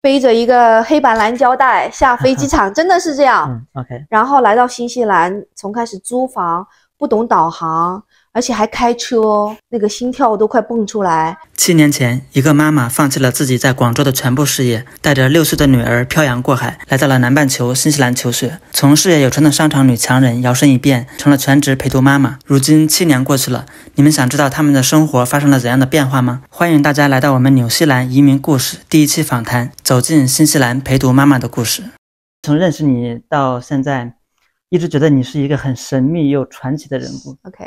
背着一个黑板蓝胶带下飞机 场，真的是这样。然后来到新西兰，从开始租房。不懂导航，而且还开车，那个心跳都快蹦出来。七年前，一个妈妈放弃了自己在广州的全部事业，带着六岁的女儿漂洋过海，来到了南半球新西兰求学，从事业有成的商场女强人，摇身一变成了全职陪读妈妈。如今七年过去了，你们想知道他们的生活发生了怎样的变化吗？欢迎大家来到我们纽西兰移民故事第一期访谈，走进新西兰陪读妈妈的故事。从认识你到现在。一直觉得你是一个很神秘又传奇的人物。OK，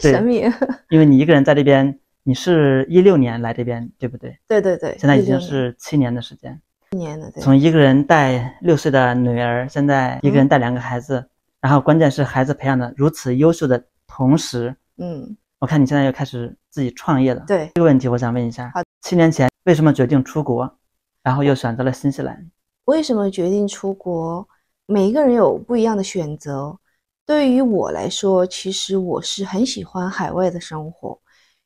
神秘，因为你一个人在这边，你是一六年来这边，对不对？对对对，现在已经是七年的时间。一年的，从一个人带六岁的女儿，现在一个人带两个孩子，然后关键是孩子培养的如此优秀的同时，嗯，我看你现在又开始自己创业了。对，这个问题我想问一下：七年前为什么决定出国，然后又选择了新西兰？为什么决定出国？每一个人有不一样的选择。对于我来说，其实我是很喜欢海外的生活，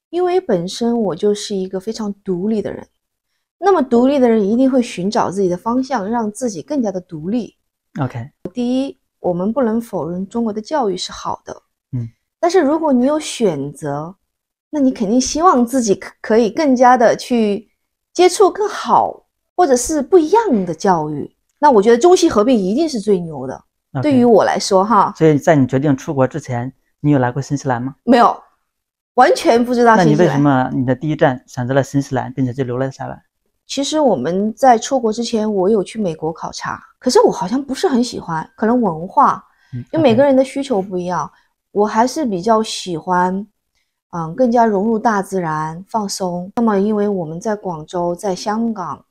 因为本身我就是一个非常独立的人。那么独立的人一定会寻找自己的方向，让自己更加的独立。OK，第一，我们不能否认中国的教育是好的。嗯，但是如果你有选择，那你肯定希望自己可可以更加的去接触更好或者是不一样的教育。那我觉得中西合并一定是最牛的。对于我来说，哈。所以在你决定出国之前，你有来过新西兰吗？没有，完全不知道。那你为什么你的第一站选择了新西兰，并且就留了下来？其实我们在出国之前，我有去美国考察，可是我好像不是很喜欢，可能文化，因为每个人的需求不一样。我还是比较喜欢，嗯，更加融入大自然，放松。那么因为我们在广州，在香港。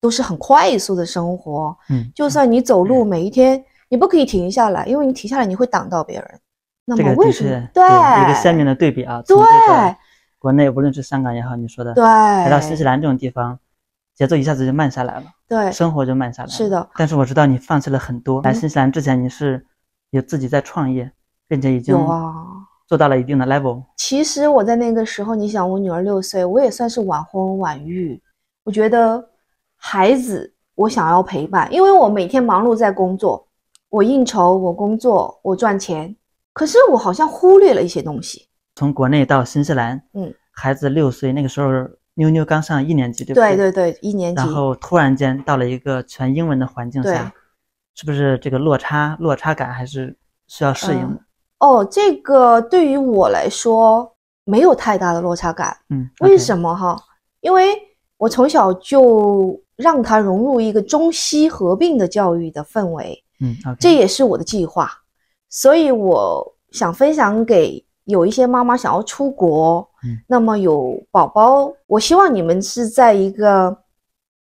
都是很快速的生活，嗯，就算你走路，每一天你不可以停下来，因为你停下来你会挡到别人。那么为什么？对，一个鲜明的对比啊。对，国内无论是香港也好，你说的，对，来到新西兰这种地方，节奏一下子就慢下来了，对，生活就慢下来。是的，但是我知道你放弃了很多。来新西兰之前你是有自己在创业，并且已经哇做到了一定的 level。其实我在那个时候，你想我女儿六岁，我也算是晚婚晚育，我觉得。孩子，我想要陪伴，因为我每天忙碌在工作，我应酬，我工作，我赚钱，可是我好像忽略了一些东西。从国内到新西兰，嗯，孩子六岁那个时候，妞妞刚上一年级，对不对？对对对，一年级。然后突然间到了一个全英文的环境下，是不是这个落差落差感还是需要适应的？哦，这个对于我来说没有太大的落差感，嗯，为什么哈？因为我从小就。让他融入一个中西合并的教育的氛围，嗯，这也是我的计划。所以我想分享给有一些妈妈想要出国，嗯，那么有宝宝，我希望你们是在一个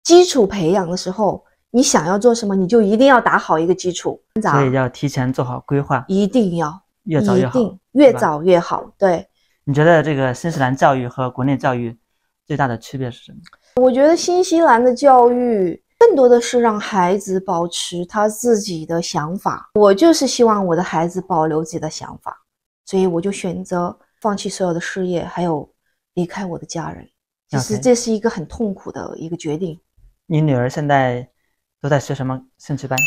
基础培养的时候，你想要做什么，你就一定要打好一个基础，所以要提前做好规划，一定要越早越好，越早越好，对。你觉得这个新西兰教育和国内教育？最大的区别是什么？我觉得新西兰的教育更多的是让孩子保持他自己的想法。我就是希望我的孩子保留自己的想法，所以我就选择放弃所有的事业，还有离开我的家人。其实这是一个很痛苦的一个决定。你女儿现在都在学什么兴趣班？